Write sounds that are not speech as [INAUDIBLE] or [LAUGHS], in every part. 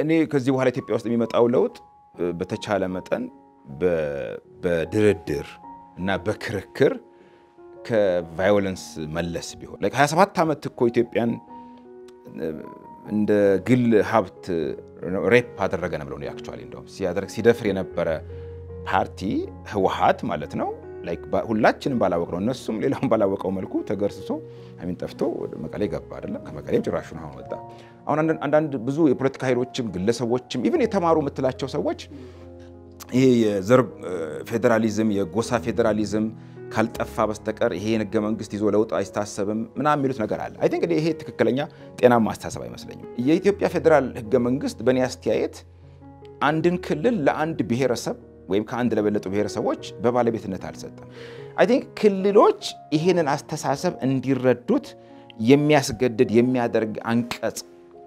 እኔ ከዚህ በኋላ ኢትዮጵያ ውስጥ የሚመጣው ለውጥ በተቻለ መጠን በድርድር እና በክርክር ከቫዮለንስ መለስ ቢሆን 27 ዓመት እኮ ኢትዮጵያን እንደ ግል ሀብት ሬፕ አደረገ ነው ብለው አክቹዋሊ እንደውም ሲያደርግ ሲደፍር የነበረ ፓርቲ ህወሀት ማለት ነው። ሁላችንም ባላወቅነው እነሱም ሌላውን ባላወቀው መልኩ ተገርስሶ ሚን ጠፍቶ ወደ መቀሌ ገባ አይደለም። ከመቀሌም ጭራሹን አሁን ወጣ። አሁን አንዳንድ ብዙ የፖለቲካ ኃይሎችም ግለሰቦችም ኢቭን የተማሩ የምትላቸው ሰዎች ይሄ የዘር ፌዴራሊዝም የጎሳ ፌዴራሊዝም ካልጠፋ በስተቀር ይሄ ህገ መንግስት ይዞ ለውጥ አይታሰብም ምናምን የሚሉት ነገር አለ። አይ ቲንክ ይሄ ትክክለኛ ጤናማ አስተሳሰብ አይመስለኝም። የኢትዮጵያ ፌዴራል ህገ መንግስት በእኔ አስተያየት አንድን ክልል ለአንድ ብሔረሰብ ወይም ከአንድ ለበለጡ ብሔረሰቦች በባለቤትነት አልሰጠም። አይ ቲንክ ክልሎች ይሄንን አስተሳሰብ እንዲረዱት የሚያስገድድ የሚያደርግ አንቀጽ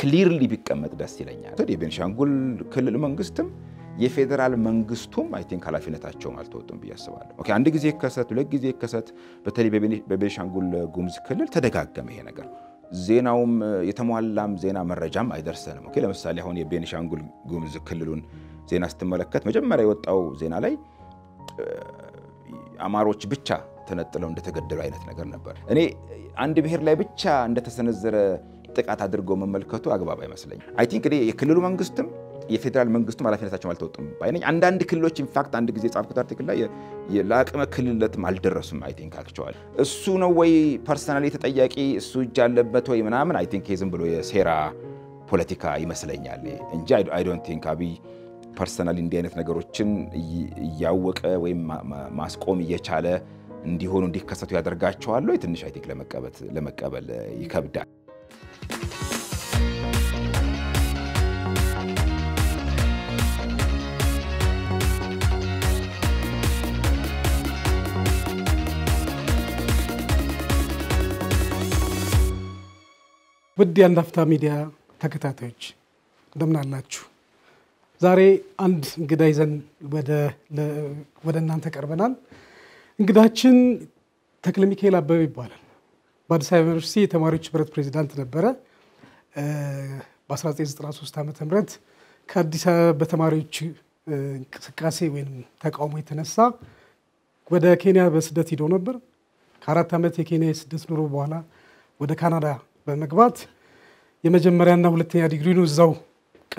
ክሊርሊ ቢቀመጥ ደስ ይለኛል። የቤንሻንጉል ክልል መንግስትም የፌዴራል መንግስቱም አይ ቲንክ ኃላፊነታቸውም አልተወጡም ብዬ አስባለሁ። ኦኬ አንድ ጊዜ ይከሰት፣ ሁለት ጊዜ ከሰት በተለይ በቤንሻንጉል ጉሙዝ ክልል ተደጋገመ ይሄ ነገር። ዜናውም የተሟላም ዜና መረጃም አይደርሰንም። ኦኬ ለምሳሌ አሁን የቤንሻንጉል ጉሙዝ ክልሉን ዜና ስትመለከት መጀመሪያ የወጣው ዜና ላይ አማሮች ብቻ ተነጥለው እንደተገደሉ አይነት ነገር ነበር። እኔ አንድ ብሔር ላይ ብቻ እንደተሰነዘረ ጥቃት አድርገው መመልከቱ አግባብ አይመስለኝ። አይ ቲንክ እኔ የክልሉ መንግስትም የፌዴራል መንግስቱም ኃላፊነታቸውን አልተወጡም ባይነኝ። አንዳንድ ክልሎች ኢንፋክት አንድ ጊዜ የጻፍኩት አርቲክል ላይ ለአቅመ ክልልነትም አልደረሱም። አይ ቲንክ አክቸዋል እሱ ነው ወይ ፐርሰናሊ ተጠያቂ እሱ እጅ አለበት ወይ ምናምን አይ ቲንክ ዝም ብሎ የሴራ ፖለቲካ ይመስለኛል እንጂ አይ ዶንት ቲንክ አብይ ፐርሰናል እንዲህ አይነት ነገሮችን እያወቀ ወይም ማስቆም እየቻለ እንዲሆኑ እንዲከሰቱ ያደርጋቸዋል ወይ? ትንሽ አይ ቲንክ ለመቀበል ይከብዳል። ውድ የአንድ አፍታ ሚዲያ ተከታታዮች እንደምን አላችሁ? ዛሬ አንድ እንግዳ ይዘን ወደ እናንተ ቀርበናል። እንግዳችን ተክለ ሚካኤል አበበ ይባላል። በአዲስ አበባ ዩኒቨርሲቲ የተማሪዎች ህብረት ፕሬዚዳንት ነበረ። በ1993 ዓ ም ከአዲስ አበባ በተማሪዎች እንቅስቃሴ ወይም ተቃውሞ የተነሳ ወደ ኬንያ በስደት ሂዶ ነበር። ከአራት ዓመት የኬንያ የስደት ኑሮ በኋላ ወደ ካናዳ በመግባት የመጀመሪያና ሁለተኛ ነው እዛው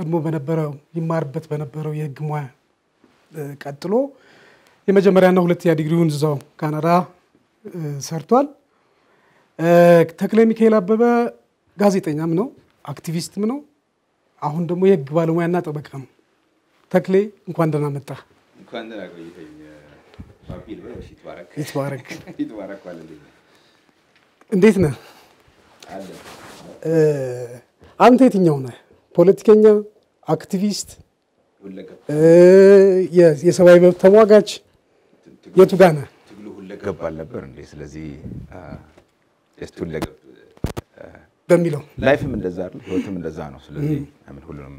ቀድሞ በነበረው ይማርበት በነበረው የህግ ሙያ ቀጥሎ የመጀመሪያና ሁለተኛ ዲግሪውን እዛው ካናዳ ሰርቷል። ተክለ ሚካኤል አበበ ጋዜጠኛም ነው፣ አክቲቪስትም ነው። አሁን ደግሞ የህግ ባለሙያና ጠበቃ ነው። ተክሌ እንኳን ደህና መጣ። ይትባረክ። [LAUGHS] እንዴት ነህ? አንተ የትኛው ነህ? ፖለቲከኛ፣ አክቲቪስት፣ የሰብአዊ መብት ተሟጋች የቱ ጋና ትግሉ ሁለገብ አልነበር እንዴ? ስለዚህ ሁለገብ በሚለው ላይፍም እንደዛ አይደል? ህይወትም እንደዛ ነው። ስለዚህ ሁሉንም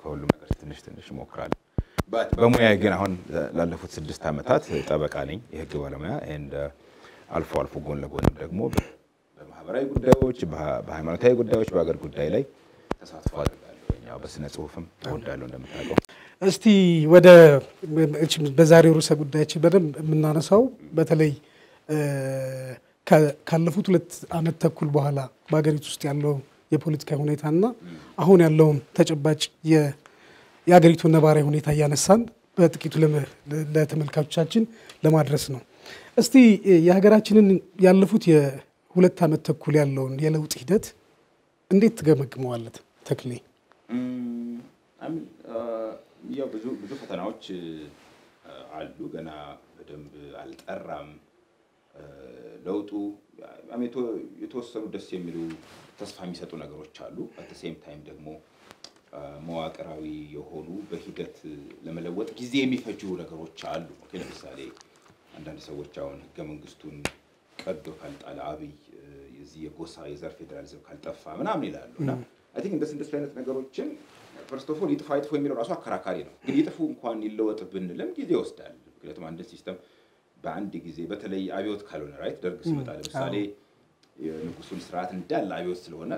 ከሁሉም ነገር ትንሽ ትንሽ እሞክራለሁ። በሙያ ግን አሁን ላለፉት ስድስት ዓመታት ጠበቃ ነኝ፣ የህግ ባለሙያ ኤንድ አልፎ አልፎ ጎን ለጎንም ደግሞ በማህበራዊ ጉዳዮች፣ በሃይማኖታዊ ጉዳዮች፣ በሀገር ጉዳይ ላይ ተሳትፎ አድርጋለሁ። በስነ ጽሁፍም ተወዳለሁ እንደምታውቀው። እስቲ ወደ በዛሬው ርዕሰ ጉዳያችን በደንብ የምናነሳው በተለይ ካለፉት ሁለት ዓመት ተኩል በኋላ በሀገሪቱ ውስጥ ያለው የፖለቲካ ሁኔታና አሁን ያለውን ተጨባጭ የሀገሪቱ ነባራዊ ሁኔታ እያነሳን በጥቂቱ ለተመልካቾቻችን ለማድረስ ነው። እስቲ የሀገራችንን ያለፉት የሁለት ዓመት ተኩል ያለውን የለውጥ ሂደት እንዴት ትገመግመዋለት? ተክሌ? ያው ብዙ ብዙ ፈተናዎች አሉ። ገና በደንብ አልጠራም። ለውጡ የተወሰኑ ደስ የሚሉ ተስፋ የሚሰጡ ነገሮች አሉ። ሴም ታይም ደግሞ መዋቅራዊ የሆኑ በሂደት ለመለወጥ ጊዜ የሚፈጁ ነገሮች አሉ። ለምሳሌ አንዳንድ ሰዎች አሁን ህገ መንግስቱን ቀዶ ካልጣለ አብይ የዚህ የጎሳ የዘር ፌዴራሊዝም ካልጠፋ ምናምን ይላሉ እና አይ ቲንክ እንደዚህ እንደዚህ አይነት ነገሮችን ፈርስት ኦፍ ኦል ይጥፋ ይጥፎ የሚለው ራሱ አከራካሪ ነው። ግን ይጥፉ እንኳን ይለወጥ ብንልም ጊዜ ይወስዳል። ምክንያቱም አንድን ሲስተም በአንድ ጊዜ በተለይ አብዮት ካልሆነ ራይት ደርግ ሲመጣ ለምሳሌ የንጉሱን ስርዓት እንዳለ አብዮት ስለሆነ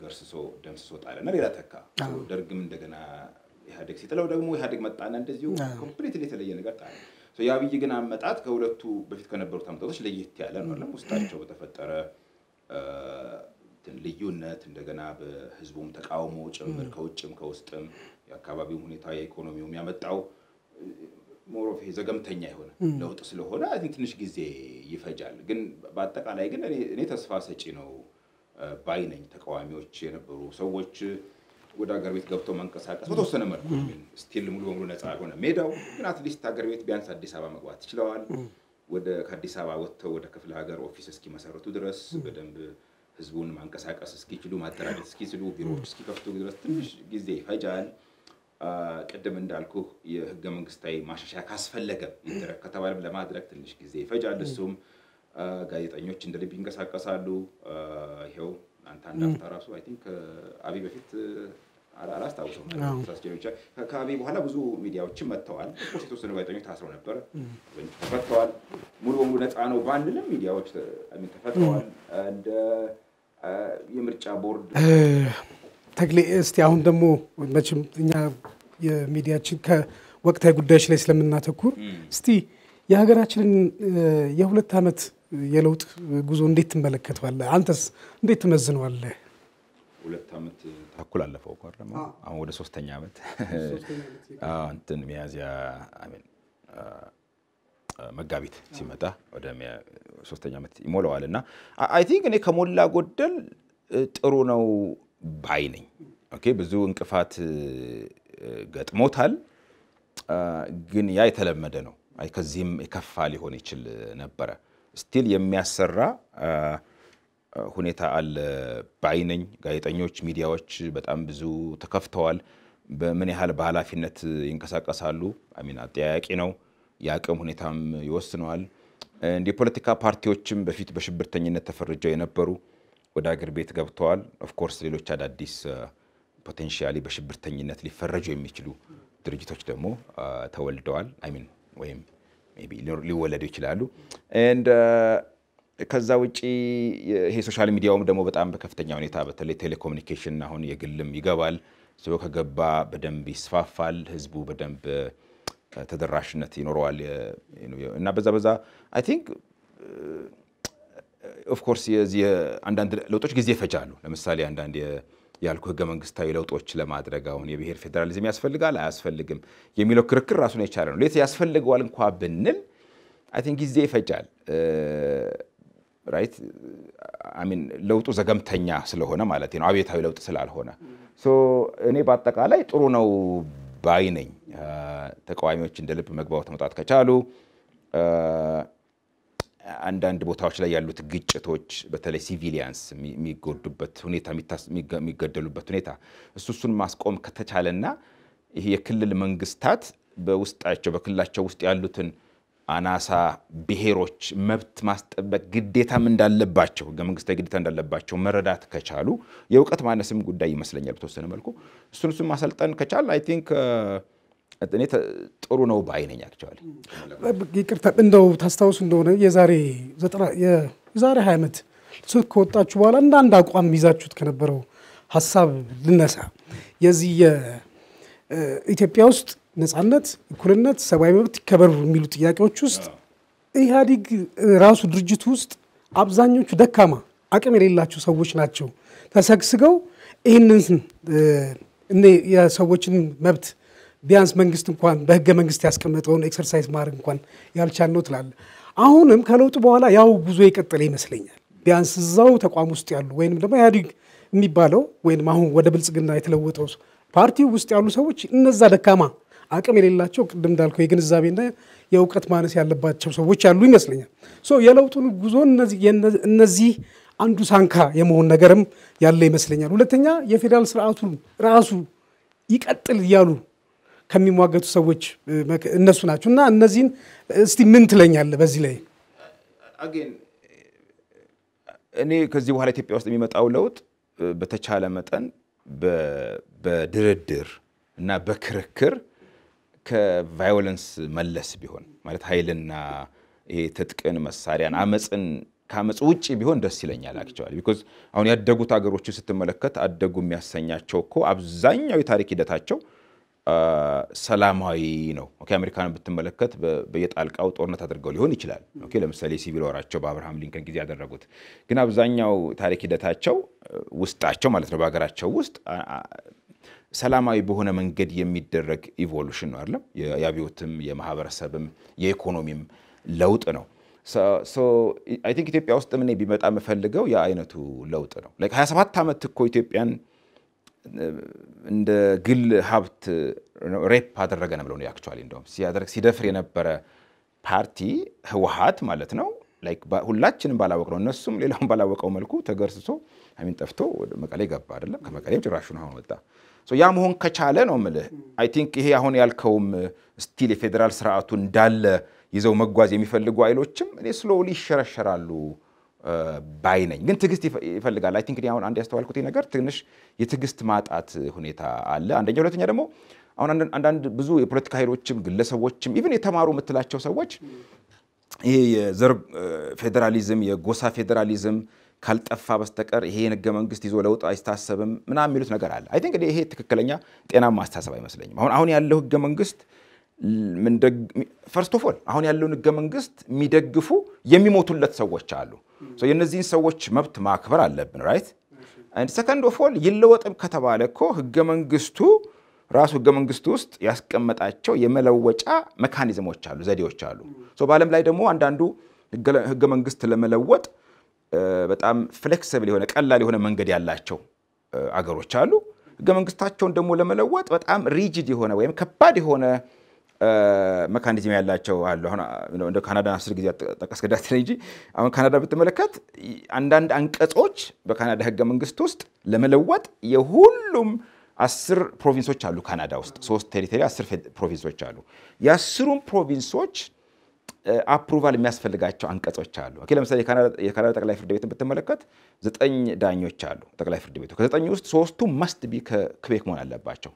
ገርስሶ ደምስሶ ጣለና ሌላ ተካ። ደርግም እንደገና ኢህአዴግ ሲጥለው ደግሞ ኢህአዴግ መጣና እንደዚሁ ኮምፕሊትሊ የተለየ ነገር ጣለ። የአብይ ግን አመጣት ከሁለቱ በፊት ከነበሩት አመጣቶች ለየት ያለ ነው። ውስጣቸው በተፈጠረ ልዩነት እንደገና በህዝቡም ተቃውሞ ጭምር ከውጭም ከውስጥም የአካባቢው ሁኔታ የኢኮኖሚው የሚያመጣው ሞሮፌ ዘገምተኛ የሆነ ለውጥ ስለሆነ አይ ትንሽ ጊዜ ይፈጃል። ግን በአጠቃላይ ግን እኔ ተስፋ ሰጪ ነው ባይ ነኝ። ተቃዋሚዎች የነበሩ ሰዎች ወደ ሀገር ቤት ገብተው መንቀሳቀስ በተወሰነ መልኩ ስቲል ሙሉ በሙሉ ነፃ አልሆነ ሜዳው፣ ግን አትሊስት ሀገር ቤት ቢያንስ አዲስ አበባ መግባት ችለዋል። ወደ ከአዲስ አበባ ወጥተው ወደ ክፍለ ሀገር ኦፊስ እስኪመሰረቱ ድረስ በደንብ ህዝቡን ማንቀሳቀስ እስኪችሉ ማጠራቀስ እስኪችሉ ቢሮዎች እስኪከፍቱ ድረስ ትንሽ ጊዜ ይፈጃል። ቅድም እንዳልኩ የህገ መንግስታዊ ማሻሻያ ካስፈለገ ይደረግ ከተባለም ለማድረግ ትንሽ ጊዜ ይፈጃል። እሱም ጋዜጠኞች እንደ ልብ ይንቀሳቀሳሉ። ይኸው አንተ አንዳፍታ ራሱ አይ ቲንክ አብይ በፊት አላስታውሰውም ከአብይ በኋላ ብዙ ሚዲያዎችን መጥተዋል። የተወሰኑ ጋዜጠኞች ታስረው ነበር፣ ተፈተዋል። ሙሉ በሙሉ ነፃ ነው ባንልም ሚዲያዎች ተፈተዋል የምርጫ ቦርድ ተግሌ እስቲ አሁን ደግሞ መቼም እኛ የሚዲያችን ከወቅታዊ ጉዳዮች ላይ ስለምናተኩር እስቲ የሀገራችንን የሁለት ዓመት የለውጥ ጉዞ እንዴት ትመለከተዋለህ? አንተስ እንዴት ትመዝነዋለህ? ሁለት ዓመት ተኩል አለፈው እኮ አሁን ወደ ሶስተኛ ዓመት እንትን ሚያዝያ መጋቢት ሲመጣ ወደ ሶስተኛ ዓመት ይሞላዋል እና አይ ቲንክ እኔ ከሞላ ጎደል ጥሩ ነው ባይ ነኝ። ኦኬ ብዙ እንቅፋት ገጥሞታል፣ ግን ያ የተለመደ ነው። አይ ከዚህም የከፋ ሊሆን ይችል ነበረ። ስቲል የሚያሰራ ሁኔታ አለ ባይ ነኝ። ጋዜጠኞች፣ ሚዲያዎች በጣም ብዙ ተከፍተዋል። በምን ያህል በኃላፊነት ይንቀሳቀሳሉ አሚን አጠያያቂ ነው። የአቅም ሁኔታም ይወስነዋል። እንደ የፖለቲካ ፓርቲዎችም በፊት በሽብርተኝነት ተፈርጀው የነበሩ ወደ አገር ቤት ገብተዋል። ኦፍኮርስ ሌሎች አዳዲስ ፖቴንሽያሊ uh, በሽብርተኝነት ሊፈረጁ የሚችሉ ድርጅቶች ደግሞ uh, ተወልደዋል። አይሚን ወይም ሊወለዱ ይችላሉ። uh, ከዛ ውጪ ይሄ ሶሻል ሚዲያውም ደግሞ በጣም በከፍተኛ ሁኔታ በተለይ ቴሌኮሙኒኬሽን አሁን የግልም ይገባል። ሰው ከገባ በደንብ ይስፋፋል። ህዝቡ በደንብ ተደራሽነት ይኖረዋል እና በዛ በዛ አይ ቲንክ ኦፍኮርስ የዚህ አንዳንድ ለውጦች ጊዜ ይፈጃሉ። ለምሳሌ አንዳንድ ያልኩ ህገ መንግስታዊ ለውጦች ለማድረግ አሁን የብሔር ፌዴራሊዝም ያስፈልጋል አያስፈልግም የሚለው ክርክር ራሱን የቻለ ነው። ሌት ያስፈልገዋል እንኳ ብንል አይ ቲንክ ጊዜ ይፈጃል። ራይት uh, አሚን ለውጡ ዘገምተኛ ስለሆነ ማለት ነው፣ አብዮታዊ ለውጥ ስላልሆነ እኔ በአጠቃላይ ጥሩ ነው ባይ ነኝ። ተቃዋሚዎች እንደ ልብ መግባባት መውጣት ከቻሉ አንዳንድ ቦታዎች ላይ ያሉት ግጭቶች በተለይ ሲቪሊያንስ የሚጎዱበት ሁኔታ የሚገደሉበት ሁኔታ እሱ እሱን ማስቆም ከተቻለና ይሄ የክልል መንግስታት በውስጣቸው በክልላቸው ውስጥ ያሉትን አናሳ ብሔሮች መብት ማስጠበቅ ግዴታም እንዳለባቸው ህገ መንግስታዊ ግዴታ እንዳለባቸው መረዳት ከቻሉ የእውቀት ማነስም ጉዳይ ይመስለኛል በተወሰነ መልኩ እሱን እሱን ማሰልጠን ከቻል አይ ቲንክ እኔ ጥሩ ነው ባይ ነኝ። ይቅርታ እንደው ታስታውስ እንደሆነ የዛሬ ዘጠና የዛሬ ሀያ ዓመት ስልክ ከወጣችሁ በኋላ እንዳንድ አቋም ይዛችሁት ከነበረው ሀሳብ ልነሳ የዚህ ኢትዮጵያ ውስጥ ነጻነት፣ እኩልነት፣ ሰብአዊ መብት ይከበሩ የሚሉ ጥያቄዎች ውስጥ ኢህአዲግ ራሱ ድርጅት ውስጥ አብዛኞቹ ደካማ አቅም የሌላቸው ሰዎች ናቸው ተሰግስገው ይህንን እኔ የሰዎችን መብት ቢያንስ መንግስት እንኳን በህገ መንግስት ያስቀመጠውን ኤክሰርሳይዝ ማድረግ እንኳን ነው ትላለ። አሁንም ከለውጡ በኋላ ያው ጉዞ የቀጠለ ይመስለኛል። ቢያንስ እዛው ተቋም ውስጥ ያሉ ወይንም ደግሞ ኢህአዲግ የሚባለው ወይም አሁን ወደ ብልጽግና የተለወጠው ፓርቲው ውስጥ ያሉ ሰዎች እነዛ ደካማ አቅም የሌላቸው ቅድም እንዳልከው የግንዛቤና የእውቀት ማነስ ያለባቸው ሰዎች ያሉ ይመስለኛል። የለውጡን ጉዞ እነዚህ አንዱ ሳንካ የመሆን ነገርም ያለ ይመስለኛል። ሁለተኛ የፌዴራል ስርዓቱን ራሱ ይቀጥል እያሉ ከሚሟገቱ ሰዎች እነሱ ናቸው እና እነዚህን እስቲ ምን ትለኛለህ በዚህ ላይ? እኔ ከዚህ በኋላ ኢትዮጵያ ውስጥ የሚመጣው ለውጥ በተቻለ መጠን በድርድር እና በክርክር ከቫዮለንስ መለስ ቢሆን ማለት ኃይልና ትጥቅን መሳሪያን አመፅን ከአመፅ ውጭ ቢሆን ደስ ይለኛል። አክቸዋል ቢኮዝ አሁን ያደጉት ሀገሮችን ስትመለከት አደጉ የሚያሰኛቸው እኮ አብዛኛው የታሪክ ሂደታቸው ሰላማዊ ነው። አሜሪካን ብትመለከት በየጣልቃው ጦርነት አድርገው ሊሆን ይችላል። ለምሳሌ ሲቪል ወራቸው በአብርሃም ሊንከን ጊዜ ያደረጉት ግን አብዛኛው ታሪክ ሂደታቸው ውስጣቸው ማለት ነው በሀገራቸው ውስጥ ሰላማዊ በሆነ መንገድ የሚደረግ ኢቮሉሽን ነው አይደለም። የአብዮትም የማህበረሰብም የኢኮኖሚም ለውጥ ነው። አይ ቲንክ ኢትዮጵያ ውስጥ ምን ቢመጣ የምፈልገው የአይነቱ ለውጥ ነው። 27 ዓመት እኮ ኢትዮጵያን እንደ ግል ሀብት ሬፕ አደረገ ነው ብለው አክቹዋሊ እንደውም ሲያደርግ ሲደፍር የነበረ ፓርቲ ህወሀት ማለት ነው። ሁላችንም ባላወቅ ነው እነሱም ሌላውን ባላወቀው መልኩ ተገርስሶ ሚን ጠፍቶ መቀሌ ገባ አይደለም። ከመቀሌም ጭራሹን አሁን ወጣ። ያ መሆን ከቻለ ነው ምልህ አይ ቲንክ ይሄ አሁን ያልከውም ስቲል የፌዴራል ስርዓቱ እንዳለ ይዘው መጓዝ የሚፈልጉ ኃይሎችም እኔ ስሎሊ ይሸረሸራሉ ባይ ነኝ። ግን ትዕግስት ይፈልጋል። አይ ቲንክ እኔ አሁን አንድ ያስተዋልኩት ነገር ትንሽ የትዕግስት ማጣት ሁኔታ አለ። አንደኛ፣ ሁለተኛ ደግሞ አሁን አንዳንድ ብዙ የፖለቲካ ኃይሎችም ግለሰቦችም ኢቭን የተማሩ የምትላቸው ሰዎች ይሄ የዘር ፌዴራሊዝም የጎሳ ፌዴራሊዝም ካልጠፋ በስተቀር ይሄ ህገ መንግስት ይዞ ለውጥ አይታሰብም ምናምን የሚሉት ነገር አለ። አይ ቲንክ ይሄ ትክክለኛ ጤናማ አስተሳሰብ አይመስለኝም። አሁን አሁን ያለው ህገ መንግስት ፈርስት ኦፍ ኦል አሁን ያለውን ህገ መንግስት የሚደግፉ የሚሞቱለት ሰዎች አሉ። የእነዚህን ሰዎች መብት ማክበር አለብን ራይት። ሰከንድ ኦፍ ኦል ይለወጥም ከተባለ እኮ ህገ መንግስቱ ራሱ ህገ መንግስቱ ውስጥ ያስቀመጣቸው የመለወጫ መካኒዝሞች አሉ፣ ዘዴዎች አሉ። በዓለም ላይ ደግሞ አንዳንዱ ህገ መንግስት ለመለወጥ በጣም ፍሌክስብል የሆነ ቀላል የሆነ መንገድ ያላቸው አገሮች አሉ። ህገ መንግስታቸውን ደግሞ ለመለወጥ በጣም ሪጅድ የሆነ ወይም ከባድ የሆነ መካኒዝም ያላቸው አሉ። አሁን እንደ ካናዳን አስር ጊዜ ጠቀስኩላት እንጂ አሁን ካናዳ ብትመለከት አንዳንድ አንቀጾች በካናዳ ህገ መንግስት ውስጥ ለመለወጥ የሁሉም አስር ፕሮቪንሶች አሉ። ካናዳ ውስጥ ሶስት ቴሪቶሪ፣ አስር ፕሮቪንሶች አሉ። የአስሩም ፕሮቪንሶች አፕሩቫል የሚያስፈልጋቸው አንቀጾች አሉ። ኦኬ ለምሳሌ የካናዳ ጠቅላይ ፍርድ ቤትን ብትመለከት ዘጠኝ ዳኞች አሉ። ጠቅላይ ፍርድ ቤቱ ከዘጠኝ ውስጥ ሶስቱ መስት ቢ ከክቤክ መሆን አለባቸው።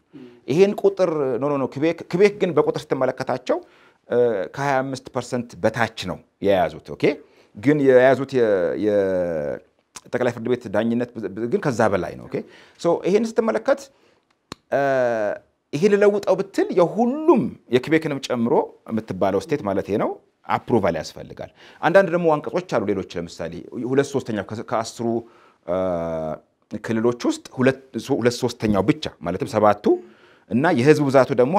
ይህን ቁጥር ኖ ኖ ክቤክ ግን በቁጥር ስትመለከታቸው ከ25 ፐርሰንት በታች ነው የያዙት። ኦኬ ግን የያዙት የጠቅላይ ፍርድ ቤት ዳኝነት ግን ከዛ በላይ ነው። ኦኬ ሶ ይሄን ስትመለከት ይሄ ልለውጠው ብትል የሁሉም የክቤክንም ጨምሮ የምትባለው ስቴት ማለት ነው አፕሩቫል ያስፈልጋል። አንዳንድ ደግሞ አንቀጾች አሉ ሌሎች ለምሳሌ ሁለት ሶስተኛው ከአስሩ ክልሎች ውስጥ ሁለት ሶስተኛው ብቻ ማለትም ሰባቱ እና የህዝብ ብዛቱ ደግሞ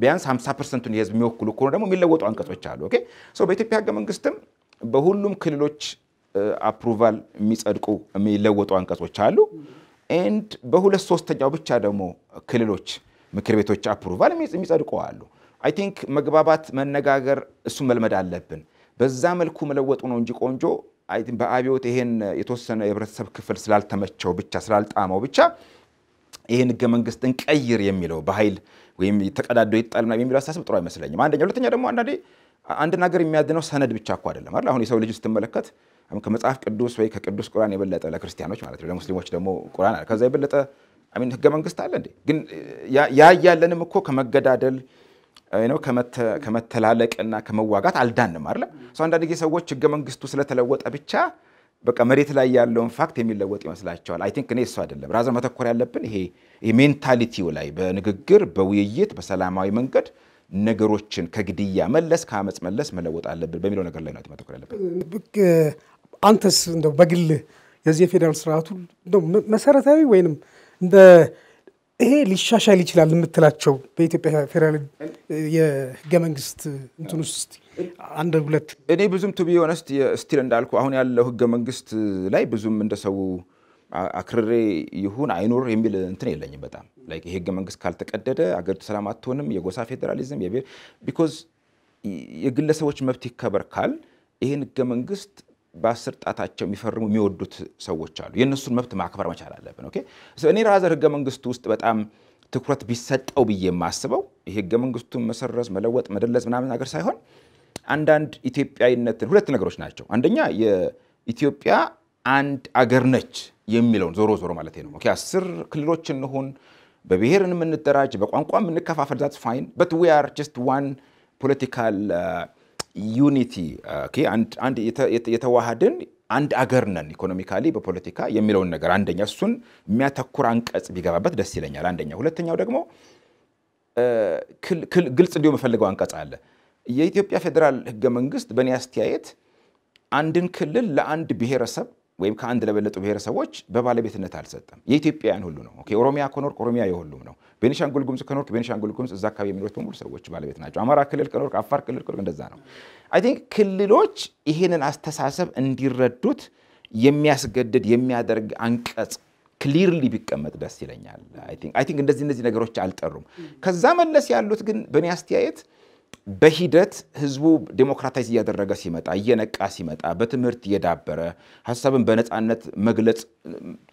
ቢያንስ 50 ፐርሰንቱን የህዝብ የሚወክሉ ከሆኑ ደግሞ የሚለወጡ አንቀጾች አሉ። በኢትዮጵያ ህገ መንግስትም በሁሉም ክልሎች አፕሩቫል የሚጸድቁ የሚለወጡ አንቀጾች አሉ። ኤንድ በሁለት ሶስተኛው ብቻ ደግሞ ክልሎች ምክር ቤቶች አፕሩቫል የሚጸድቁ አሉ። አይ ቲንክ መግባባት፣ መነጋገር እሱ መልመድ አለብን። በዛ መልኩ መለወጡ ነው እንጂ ቆንጆ በአብዮት ይሄን የተወሰነ የህብረተሰብ ክፍል ስላልተመቸው ብቻ ስላልጣመው ብቻ ይህን ህገ መንግስት እንቀይር የሚለው በኃይል ወይም ተቀዳዶ ይጣልና የሚለው አስተሳሰብ ጥሩ አይመስለኝም። አንደኛ። ሁለተኛ ደግሞ አንዳንዴ አንድን ሀገር የሚያድነው ሰነድ ብቻ እኮ አይደለም አይደል? አሁን የሰው ልጅ ስትመለከት ከመጽሐፍ ቅዱስ ወይ ከቅዱስ ቁርአን የበለጠ ለክርስቲያኖች ማለት ነው፣ ለሙስሊሞች ደግሞ ቁርአን አለ። ከዛ የበለጠ አሚን ህገ መንግስት አለ እንዴ? ግን ያ እያለንም እኮ ከመገዳደል ከመተላለቅና ከመዋጋት አልዳንም አለ ሰው። አንዳንድ ጊዜ ሰዎች ህገ መንግስቱ ስለተለወጠ ብቻ በቃ መሬት ላይ ያለውን ፋክት የሚለወጥ ይመስላቸዋል። አይ ቲንክ እኔ እሱ አይደለም። ራዘር መተኮር ያለብን ይሄ ሜንታሊቲው ላይ በንግግር በውይይት በሰላማዊ መንገድ ነገሮችን ከግድያ መለስ ከአመፅ መለስ መለወጥ አለብን በሚለው ነገር ላይ ነው መተኮር ያለብን። አንተስ እንደው በግል የዚህ የፌዴራል ስርዓቱ መሰረታዊ ወይንም እንደ ይሄ ሊሻሻል ይችላል የምትላቸው በኢትዮጵያ ፌዴራል የህገ መንግስት እንትን ውስጥ አንድ ሁለት እኔ ብዙም ቱቢ ሆነስት ስቲል እንዳልኩ አሁን ያለው ህገ መንግስት ላይ ብዙም እንደሰው አክርሬ ይሁን አይኑር የሚል እንትን የለኝም። በጣም ላይክ ይሄ ህገ መንግስት ካልተቀደደ አገሪቱ ሰላም አትሆንም። የጎሳ ፌዴራሊዝም የብሔር ቢኮዝ የግለሰቦች መብት ይከበር ካል ይህን ህገ መንግስት በአስር ጣታቸው የሚፈርሙ የሚወዱት ሰዎች አሉ። የእነሱን መብት ማክበር መቻል አለብን። ኦኬ እኔ ራዘር ህገ መንግስቱ ውስጥ በጣም ትኩረት ቢሰጠው ብዬ የማስበው ይህ ህገ መንግስቱን መሰረዝ፣ መለወጥ፣ መደለዝ ምናምን ነገር ሳይሆን አንዳንድ ኢትዮጵያዊነትን ሁለት ነገሮች ናቸው። አንደኛ የኢትዮጵያ አንድ አገር ነች የሚለውን ዞሮ ዞሮ ማለት ነው። ኦኬ አስር ክልሎች እንሁን፣ በብሔር የምንደራጅ፣ በቋንቋ የምንከፋፈል ዛት ፋይን በት ዊ አር ጀስት ዋን ፖለቲካል ዩኒቲ አንድ የተዋሃድን አንድ አገር ነን ኢኮኖሚካሊ በፖለቲካ የሚለውን ነገር አንደኛ እሱን የሚያተኩር አንቀጽ ቢገባበት ደስ ይለኛል። አንደኛ። ሁለተኛው ደግሞ ግልጽ እንዲሁ የምፈልገው አንቀጽ አለ። የኢትዮጵያ ፌዴራል ህገ መንግስት በእኔ አስተያየት አንድን ክልል ለአንድ ብሔረሰብ ወይም ከአንድ ለበለጡ ብሔረሰቦች በባለቤትነት አልሰጠም። የኢትዮጵያውያን ሁሉ ነው። ኦሮሚያ ከኖርክ ኦሮሚያ የሁሉም ነው። ቤኒሻንጉል ጉምዝ ከኖርክ ቤኒሻንጉል ጉምዝ እዛ አካባቢ የሚኖሩት በሙሉ ሰዎች ባለቤት ናቸው። አማራ ክልል ከኖርክ አፋር ክልል ከኖርክ እንደዛ ነው። አይ ቲንክ ክልሎች ይህንን አስተሳሰብ እንዲረዱት የሚያስገድድ የሚያደርግ አንቀጽ ክሊርሊ ቢቀመጥ ደስ ይለኛል። አይ ቲንክ እንደዚህ እነዚህ ነገሮች አልጠሩም። ከዛ መለስ ያሉት ግን በእኔ አስተያየት በሂደት ህዝቡ ዴሞክራታይዝ እያደረገ ሲመጣ እየነቃ ሲመጣ በትምህርት እየዳበረ ሀሳብን በነፃነት መግለጽ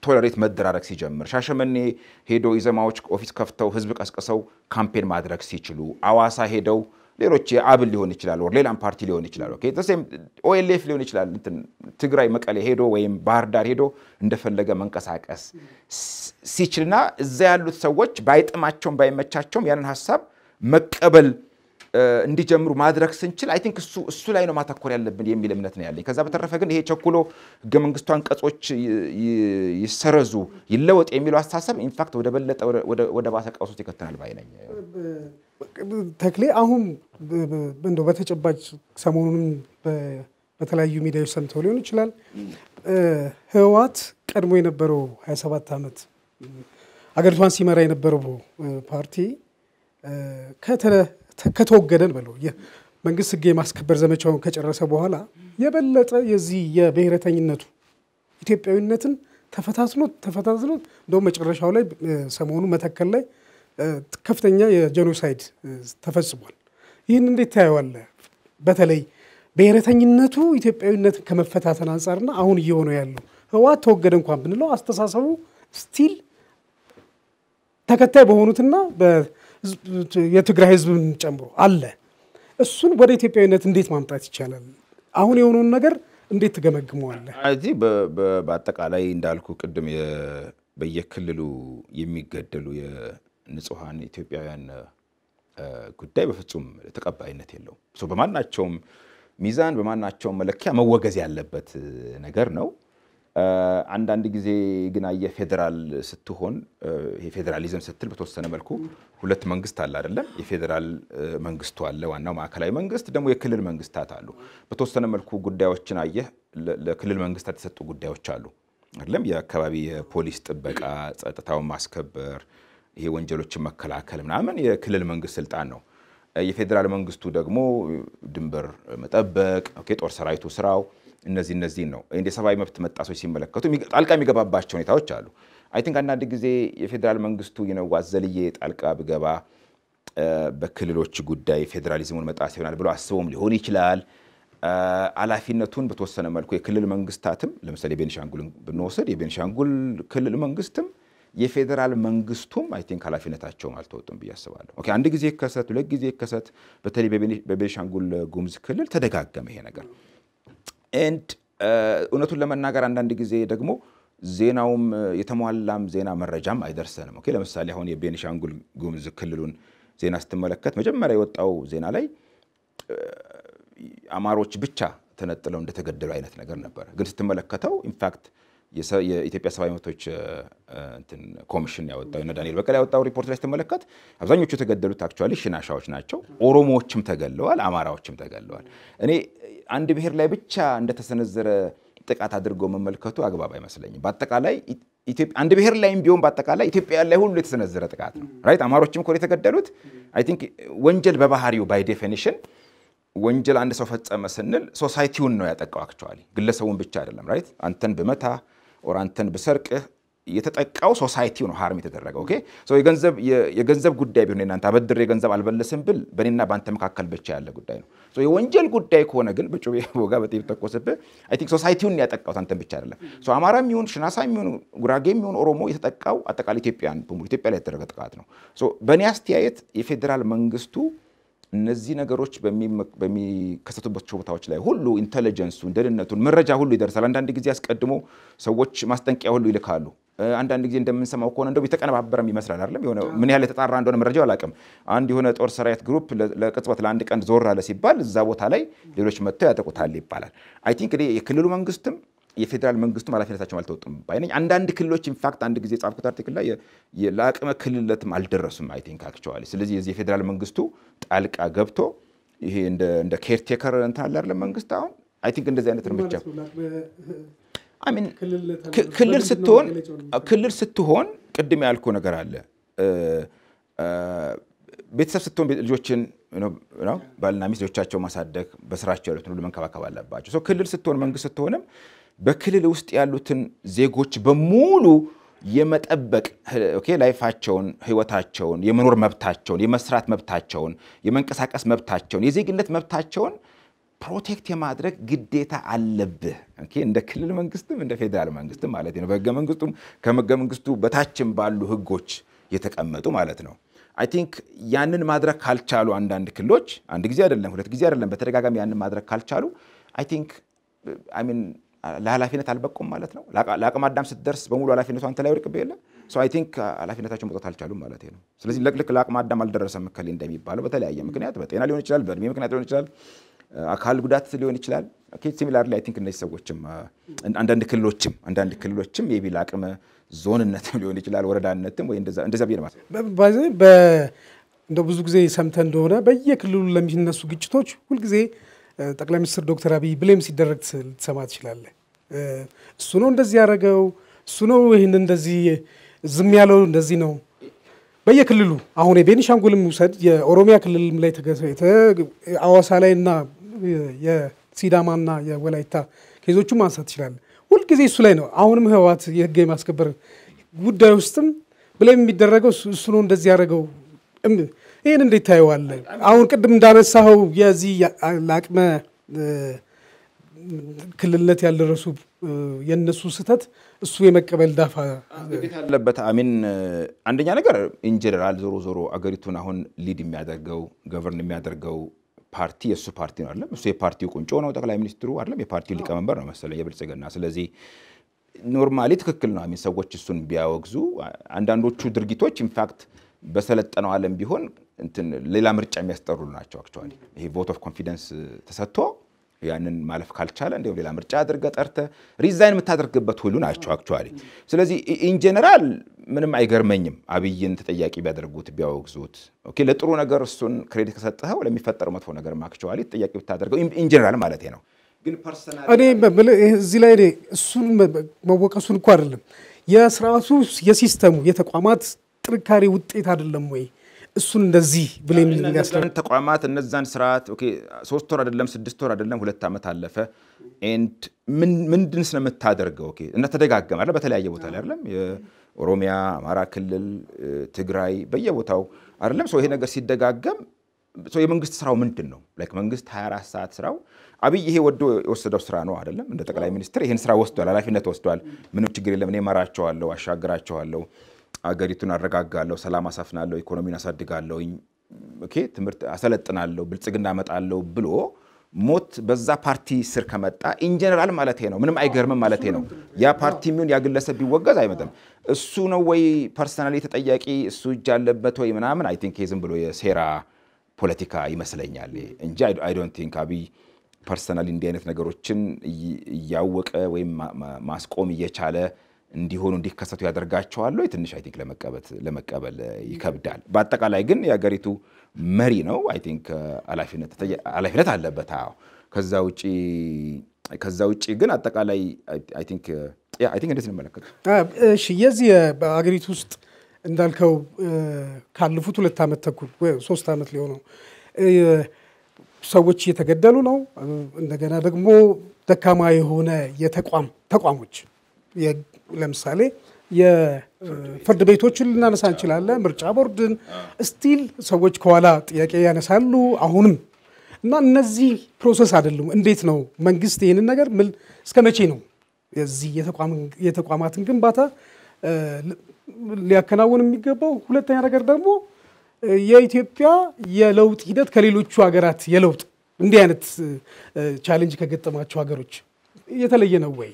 ቶለሬት መደራረግ ሲጀምር ሻሸመኔ ሄዶ ኢዘማዎች ኦፊስ ከፍተው ህዝብ ቀስቅሰው ካምፔን ማድረግ ሲችሉ አዋሳ ሄደው ሌሎች አብን ሊሆን ይችላል፣ ወር ሌላም ፓርቲ ሊሆን ይችላል፣ ኦኤልኤፍ ሊሆን ይችላል። ትግራይ መቀሌ ሄዶ ወይም ባህር ዳር ሄዶ እንደፈለገ መንቀሳቀስ ሲችልና እዛ ያሉት ሰዎች ባይጥማቸውም ባይመቻቸውም ያንን ሀሳብ መቀበል እንዲጀምሩ ማድረግ ስንችል አይ ቲንክ እሱ እሱ ላይ ነው ማተኮር ያለብን የሚል እምነት ነው ያለኝ። ከዛ በተረፈ ግን ይሄ ቸኩሎ ህገ መንግስቱ አንቀጾች ይሰረዙ ይለወጥ የሚለው አስተሳሰብ ኢንፋክት ወደ በለጠ ወደ ባሰ ቀውስ ውስጥ ይከተናል ባይ ነኝ። ተክሌ አሁን እንደው በተጨባጭ ሰሞኑንም በተለያዩ ሚዲያዎች ሰምተው ሊሆን ይችላል ህወሓት ቀድሞ የነበረው 27 ዓመት አገሪቷን ሲመራ የነበረው ፓርቲ ከተወገደን በለው መንግስት ህግ የማስከበር ዘመቻውን ከጨረሰ በኋላ የበለጠ የዚህ የብሔረተኝነቱ ኢትዮጵያዊነትን ተፈታትኖ ተፈታትኖ እንደውም መጨረሻው ላይ ሰሞኑ መተከል ላይ ከፍተኛ የጀኖሳይድ ተፈጽሟል። ይህን እንዴት ታየዋለ? በተለይ ብሔረተኝነቱ ኢትዮጵያዊነትን ከመፈታተን አንጻርና አሁን እየሆነ ያለው ህወሓት ተወገደ እንኳን ብንለው አስተሳሰቡ ስቲል ተከታይ በሆኑትና የትግራይ ህዝብን ጨምሮ አለ። እሱን ወደ ኢትዮጵያዊነት እንዴት ማምጣት ይቻላል? አሁን የሆነውን ነገር እንዴት ትገመግመዋለህ? እዚህ በአጠቃላይ እንዳልኩ ቅድም በየክልሉ የሚገደሉ የንጹሐን ኢትዮጵያውያን ጉዳይ በፍጹም ተቀባይነት የለውም። በማናቸውም ሚዛን በማናቸውም መለኪያ መወገዝ ያለበት ነገር ነው። አንዳንድ ጊዜ ግን አየህ ፌዴራል ስትሆን ይሄ ፌዴራሊዝም ስትል በተወሰነ መልኩ ሁለት መንግስት አለ አይደለም? የፌዴራል መንግስቱ አለ፣ ዋናው ማዕከላዊ መንግስት፣ ደግሞ የክልል መንግስታት አሉ። በተወሰነ መልኩ ጉዳዮችን አየህ ለክልል መንግስታት የተሰጡ ጉዳዮች አሉ አይደለም? የአካባቢ የፖሊስ ጥበቃ፣ ጸጥታውን ማስከበር፣ ይሄ ወንጀሎችን መከላከል ምናምን የክልል መንግስት ስልጣን ነው። የፌዴራል መንግስቱ ደግሞ ድንበር መጠበቅ፣ ጦር ሰራዊቱ ስራው እነዚህ እነዚህን ነው ሰብአዊ መብት መጣሶች ሲመለከቱ ጣልቃ የሚገባባቸው ሁኔታዎች አሉ። አይ ቲንክ አንዳንድ ጊዜ የፌዴራል መንግስቱ ነው ጣልቃ ብገባ በክልሎች ጉዳይ ፌዴራሊዝሙን መጣስ ይሆናል ብሎ አስቦም ሊሆን ይችላል። ኃላፊነቱን በተወሰነ መልኩ የክልል መንግስታትም ለምሳሌ የቤኒሻንጉልን ብንወስድ የቤንሻንጉል ክልል መንግስትም የፌዴራል መንግስቱም አይ ቲንክ ኃላፊነታቸውን አልተወጡም ብዬ አስባለሁ። አንድ ጊዜ ይከሰት፣ ሁለት ጊዜ ይከሰት፣ በተለይ በቤንሻንጉል ጉሙዝ ክልል ተደጋገመ ይሄ ነገር። ኤንድ uh, እውነቱን ለመናገር አንዳንድ ጊዜ ደግሞ ዜናውም የተሟላም ዜና መረጃም አይደርሰንም። ኦኬ ለምሳሌ አሁን የቤኒሻንጉል ጉምዝ ክልሉን ዜና ስትመለከት መጀመሪያ የወጣው ዜና ላይ አማሮች ብቻ ተነጥለው እንደተገደሉ አይነት ነገር ነበረ። ግን ስትመለከተው ኢንፋክት የኢትዮጵያ ሰብአዊ መብቶች ኮሚሽን ያወጣው እና ዳንኤል በቀለ ያወጣው ሪፖርት ላይ ስትመለከት አብዛኞቹ የተገደሉት አክቹዋሊ ሽናሻዎች ናቸው። ኦሮሞዎችም ተገለዋል፣ አማራዎችም ተገለዋል። እኔ አንድ ብሔር ላይ ብቻ እንደተሰነዘረ ጥቃት አድርገው መመልከቱ አግባብ አይመስለኝም። በአጠቃላይ አንድ ብሔር ላይም ቢሆን በአጠቃላይ ኢትዮጵያ ላይ ሁሉ የተሰነዘረ ጥቃት ነው። ራይት አማሮችም እኮ የተገደሉት አይ ቲንክ ወንጀል በባህሪው ባይ ዴፊኒሽን ወንጀል አንድ ሰው ፈጸመ ስንል ሶሳይቲውን ነው ያጠቃው። አክቹዋሊ ግለሰቡን ብቻ አይደለም። ራይት አንተን ብመታ ኦር አንተን ብሰርቅህ የተጠቃው ሶሳይቲው ነው ሀርም የተደረገው። የገንዘብ ጉዳይ ቢሆን እናንተ አበድሬ ገንዘብ አልመለስም ብል በእኔና በአንተ መካከል ብቻ ያለ ጉዳይ ነው። የወንጀል ጉዳይ ከሆነ ግን በጩቤ ወጋ [LAUGHS] በጤብ ተኮስብህ፣ አይ ቲንክ ሶሳይቲውን ያጠቃው አንተን ብቻ አይደለም። አማራ የሚሆን ሽናሳ የሚሆን ጉራጌ የሚሆን ኦሮሞ የተጠቃው አጠቃላይ ኢትዮጵያን በሙሉ ኢትዮጵያ ላይ የተደረገ ጥቃት ነው። በእኔ አስተያየት የፌዴራል መንግስቱ እነዚህ ነገሮች በሚከሰቱባቸው ቦታዎች ላይ ሁሉ ኢንተለጀንሱን፣ ደህንነቱን፣ መረጃ ሁሉ ይደርሳል። አንዳንድ ጊዜ አስቀድሞ ሰዎች ማስጠንቀቂያ ሁሉ ይልካሉ። አንዳንድ ጊዜ እንደምንሰማው ከሆነ እንደውም የተቀነባበረም ይመስላል አይደለም። የሆነ ምን ያህል የተጣራ እንደሆነ መረጃው አላውቅም። አንድ የሆነ ጦር ሰራዊት ግሩፕ ለቅጽበት ለአንድ ቀን ዞር አለ ሲባል እዛ ቦታ ላይ ሌሎች መጥተው ያጠቁታል ይባላል። አይ ቲንክ የክልሉ መንግስትም የፌዴራል መንግስቱም ኃላፊነታቸውን አልተወጡም ባይነኝ። አንዳንድ ክልሎች ኢንፋክት አንድ ጊዜ የጻፍኩት አርቲክል ላይ ለአቅመ ክልለትም አልደረሱም አይ ቲንክ አክቹዋሊ። ስለዚህ የዚህ የፌዴራል መንግስቱ ጣልቃ ገብቶ ይሄ እንደ ኬርቴከር እንትን አለ አይደለም መንግስት አሁን አይ ቲንክ እንደዚህ አይነት እርምጃ ክልል ስትሆን ክልል ስትሆን ቅድም ያልኩ ነገር አለ ቤተሰብ ስትሆን ልጆችን ባልና ሚስት ልጆቻቸው ማሳደግ በስራቸው ያሉትን ሁሉ መንከባከብ አለባቸው። ክልል ስትሆን መንግስት ስትሆንም በክልል ውስጥ ያሉትን ዜጎች በሙሉ የመጠበቅ ላይፋቸውን፣ ህይወታቸውን፣ የመኖር መብታቸውን፣ የመስራት መብታቸውን፣ የመንቀሳቀስ መብታቸውን፣ የዜግነት መብታቸውን ፕሮቴክት የማድረግ ግዴታ አለብህ። እንደ ክልል መንግስትም እንደ ፌዴራል መንግስትም ማለት ነው። በህገ መንግስቱም ከህገ መንግስቱ በታችም ባሉ ህጎች የተቀመጡ ማለት ነው። አይ ቲንክ ያንን ማድረግ ካልቻሉ አንዳንድ ክልሎች አንድ ጊዜ አይደለም ሁለት ጊዜ አይደለም በተደጋጋሚ ያንን ማድረግ ካልቻሉ አይ ቲንክ አይ ሚን ለኃላፊነት አልበቁም ማለት ነው። ለአቅመ አዳም ስትደርስ በሙሉ ኃላፊነቱ አንተ ላይ ወድቅብህ የለ ሰው አይ ቲንክ uh, ኃላፊነታቸውን መውጣት አልቻሉም ማለት ነው። ስለዚህ ልክ ለአቅመ አዳም አልደረሰም እከሌ እንደሚባለው በተለያየ ምክንያት በጤና ሊሆን ይችላል፣ በእድሜ ምክንያት ሊሆን ይችላል፣ uh, አካል ጉዳት ሊሆን ይችላል። ሲሚላር ላይ ቲንክ እነዚህ ሰዎችም uh, አንዳንድ ክልሎችም አንዳንድ ክልሎችም የቢ ለአቅመ ዞንነትም [LAUGHS] ሊሆን ይችላል ወረዳነትም ወይ እንደዛ ብዬ ማለት ነው። እንደ ብዙ ጊዜ ሰምተ እንደሆነ በየክልሉ ለሚነሱ ግጭቶች ሁልጊዜ ጠቅላይ ሚኒስትር ዶክተር አብይ ብሌም ሲደረግ ልትሰማ ትችላለህ። እሱ ነው እንደዚህ ያደረገው፣ እሱ ነው ይህን እንደዚህ ዝም ያለው እንደዚህ ነው። በየክልሉ አሁን የቤኒሻንጉልም ውሰድ፣ የኦሮሚያ ክልልም ላይ አዋሳ ላይ እና የሲዳማና የወላይታ ኬዞቹም ማንሳት ትችላለ። ሁልጊዜ እሱ ላይ ነው። አሁንም ህወሓት የህግ የማስከበር ጉዳይ ውስጥም ብሌም የሚደረገው እሱ ነው እንደዚህ ያደረገው ይህን እንዴት ታየዋለ? አሁን ቅድም እንዳነሳኸው የዚህ ለአቅመ ክልልነት ያልደረሱ የእነሱ ስህተት እሱ የመቀበል ዳፋ አለበት። አሚን አንደኛ ነገር ኢንጀነራል ዞሮ ዞሮ አገሪቱን አሁን ሊድ የሚያደርገው ገቨርን የሚያደርገው ፓርቲ የእሱ ፓርቲ ነው አይደለም? እሱ የፓርቲው ቁንጮ ነው ጠቅላይ ሚኒስትሩ አይደለም? የፓርቲው ሊቀመንበር ነው መሰለኝ የብልጽግና። ስለዚህ ኖርማሊ ትክክል ነው አሚን ሰዎች እሱን ቢያወግዙ አንዳንዶቹ ድርጊቶች ኢንፋክት በሰለጠነው ዓለም ቢሆን እንትን ሌላ ምርጫ የሚያስጠሩ ናቸው። አክቹዋሊ ይሄ ቮት ኦፍ ኮንፊደንስ ተሰጥቶ ያንን ማለፍ ካልቻለ እንዲሁም ሌላ ምርጫ አድርገ ጠርተ ሪዛይን የምታደርግበት ሁሉ ናቸው አክቹዋሊ። ስለዚህ ኢንጀነራል ምንም አይገርመኝም አብይን ተጠያቂ ቢያደርጉት ቢያወግዙት። ኦኬ ለጥሩ ነገር እሱን ክሬዲት ከሰጠኸው ለሚፈጠር መጥፎ ነገር አክቹዋሊ ተጠያቂ ብታደርገው ኢንጀነራል ማለት ነው። እኔ እዚህ ላይ እሱን መወቀሱን እኮ አይደለም የስርዓቱ የሲስተሙ የተቋማት ጥንካሬ ውጤት አይደለም ወይ? እሱን እንደዚህ ብለ ተቋማት እነዛን ስርዓት ሶስት ወር አይደለም ስድስት ወር አይደለም ሁለት ዓመት አለፈ። ኤንድ ምንድን ስለምታደርገው እነተደጋገመ አለ በተለያየ ቦታ ላይ አይደለም የኦሮሚያ አማራ ክልል፣ ትግራይ በየቦታው አይደለም ሰው ይሄ ነገር ሲደጋገም የመንግስት ስራው ምንድን ነው? ላይክ መንግስት 24 ሰዓት ስራው አብይ ይሄ ወዶ የወሰደው ስራ ነው አይደለም። እንደ ጠቅላይ ሚኒስትር ይህን ስራ ወስዷል፣ ኃላፊነት ወስዷል። ምንም ችግር የለም እኔ እመራቸዋለሁ፣ አሻግራቸዋለሁ አገሪቱን አረጋጋለሁ፣ ሰላም አሳፍናለሁ፣ ኢኮኖሚን አሳድጋለሁ፣ ትምህርት አሰለጥናለሁ፣ ብልጽግና መጣለሁ ብሎ ሞት በዛ ፓርቲ ስር ከመጣ ኢንጀነራል ማለት ነው፣ ምንም አይገርምም ማለት ነው። ያ ፓርቲ የሚሆን ያ ግለሰብ ቢወገዝ አይመጣም። እሱ ነው ወይ ፐርሰናሊ ተጠያቂ እሱ እጅ አለበት ወይ ምናምን፣ አይ ቲንክ ዝም ብሎ የሴራ ፖለቲካ ይመስለኛል እንጂ አይ ዶንት ቲንክ አብይ ፐርሰናሊ እንዲህ አይነት ነገሮችን እያወቀ ወይም ማስቆም እየቻለ እንዲሆኑ እንዲከሰቱ ያደርጋቸዋል ወይ? ትንሽ አይ ቲንክ ለመቀበል ይከብዳል። በአጠቃላይ ግን የሀገሪቱ መሪ ነው። አይ ቲንክ ኃላፊነት አለበት። አዎ ከዛ ውጪ ከዛ ውጭ ግን አጠቃላይ አይ ቲንክ እንዴት እንመለከት? እሺ የዚህ በአገሪቱ ውስጥ እንዳልከው ካለፉት ሁለት ዓመት ተኩል ሶስት ዓመት ሊሆነው ሰዎች እየተገደሉ ነው። እንደገና ደግሞ ደካማ የሆነ የተቋም ተቋሞች ለምሳሌ የፍርድ ቤቶችን ልናነሳ እንችላለን፣ ምርጫ ቦርድን ስቲል ሰዎች ከኋላ ጥያቄ ያነሳሉ አሁንም እና እነዚህ ፕሮሰስ አይደሉም። እንዴት ነው መንግስት ይህንን ነገር ምን እስከ መቼ ነው የዚህ የተቋማትን ግንባታ ሊያከናውን የሚገባው? ሁለተኛ ነገር ደግሞ የኢትዮጵያ የለውጥ ሂደት ከሌሎቹ ሀገራት የለውጥ እንዲህ አይነት ቻሌንጅ ከገጠማቸው ሀገሮች የተለየ ነው ወይ?